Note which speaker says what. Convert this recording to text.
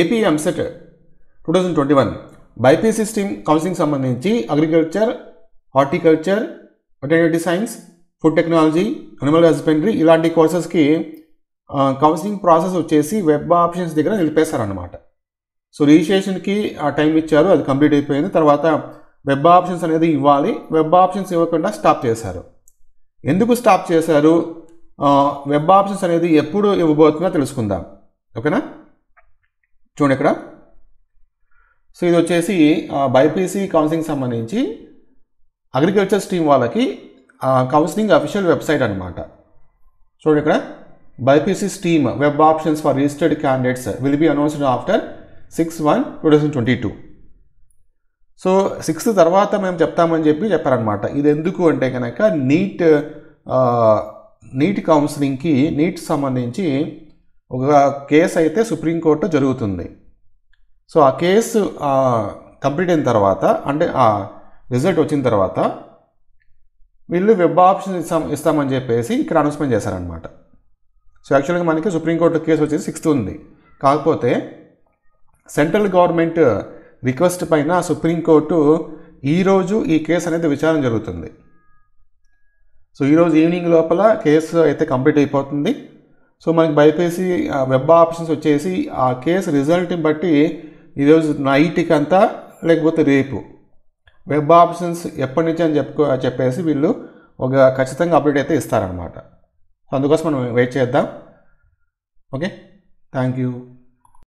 Speaker 1: AP EAMCET two thousand twenty one BiPC system counselling సంబంధించి agriculture horticulture veterinary science food technology animal husbandry ఇలాంటి కోర్సెస్కి counselling process వచ్చేసి web options దగ్గర నిలిపేశారనమాట so రిజిస్ట్రేషన్కి ఆ టైం ఇచ్చారు అది కంప్లీట్ అయిపోయింది తర్వాత వెబ్ ఆప్షన్స్ అనేది ఇవ్వాలి వెబ్ ఆప్షన్స్ ఇవ్వకుండా స్టాప్ చేశారు ఎందుకు స్టాప్ చేశారు వెబ్ ఆప్షన్స్ అనేది ఎప్పుడు ఇవ్వబోతుందో తెలుసుకుందాం ఓకేనా చూడండి ఇక్కడ సో ఇది వచ్చేసి బైపీసీ కౌన్సిలింగ్ సంబంధించి అగ్రికల్చర్ స్ట్రీమ్ వాళ్ళకి కౌన్సిలింగ్ అఫీషియల్ వెబ్సైట్ అనమాట చూడండి ఇక్కడ BiPC stream web options for registered candidates will be announced after six one two thousand twenty two so sixth తర్వాత మేము చెప్తామని చెప్పి చెప్పారనమాట ఇది ఎందుకు అంటే కనుక నీట్ నీట్ కౌన్సిలింగ్కి నీట్ సంబంధించి ఒక కేసు అయితే సుప్రీంకోర్టు జరుగుతుంది సో ఆ కేసు కంప్లీట్ అయిన తర్వాత అంటే ఆ రిజల్ట్ వచ్చిన తర్వాత వీళ్ళు వెబ్ ఆప్షన్ ఇస్తాం ఇస్తామని చెప్పేసి ఇక్కడ అనౌన్స్మెంట్ చేశారనమాట సో యాక్చువల్గా మనకి సుప్రీంకోర్టు కేసు వచ్చేసి సిక్స్త్ ఉంది కాకపోతే సెంట్రల్ గవర్నమెంట్ రిక్వెస్ట్ పైన సుప్రీంకోర్టు ఈరోజు ఈ కేసు అనేది విచారణ జరుగుతుంది సో ఈరోజు ఈవినింగ్ లోపల కేసు అయితే కంప్లీట్ అయిపోతుంది సో మనకి బైపేసి వెబ్ ఆప్షన్స్ వచ్చేసి ఆ కేసు రిజల్ట్ని బట్టి ఈరోజు నైట్కి అంతా లేకపోతే రేపు వెబ్ ఆప్షన్స్ ఎప్పటి నుంచి అని చెప్పుకో చెప్పేసి వీళ్ళు ఒక ఖచ్చితంగా అప్డేట్ అయితే ఇస్తారనమాట అందుకోసం మనం వెయిట్ చేద్దాం ఓకే థ్యాంక్ యూ